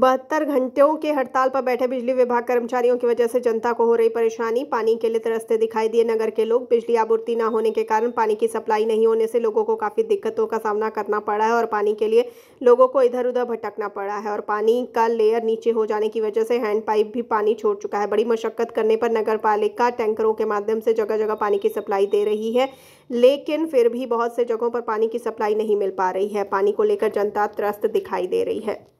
बहत्तर घंटों के हड़ताल पर बैठे बिजली विभाग कर्मचारियों की वजह से जनता को हो रही परेशानी पानी के लिए तरसते दिखाई दिए नगर के लोग बिजली आपूर्ति न होने के कारण पानी की सप्लाई नहीं होने से लोगों को काफ़ी दिक्कतों का सामना करना पड़ा है और पानी के लिए लोगों को इधर उधर भटकना पड़ा है और पानी का लेयर नीचे हो जाने की वजह से हैंड पाइप भी पानी छोड़ चुका है बड़ी मशक्कत करने पर नगर पालिका टैंकरों के माध्यम से जगह जगह पानी की सप्लाई दे रही है लेकिन फिर भी बहुत से जगहों पर पानी की सप्लाई नहीं मिल पा रही है पानी को लेकर जनता त्रस्त दिखाई दे रही है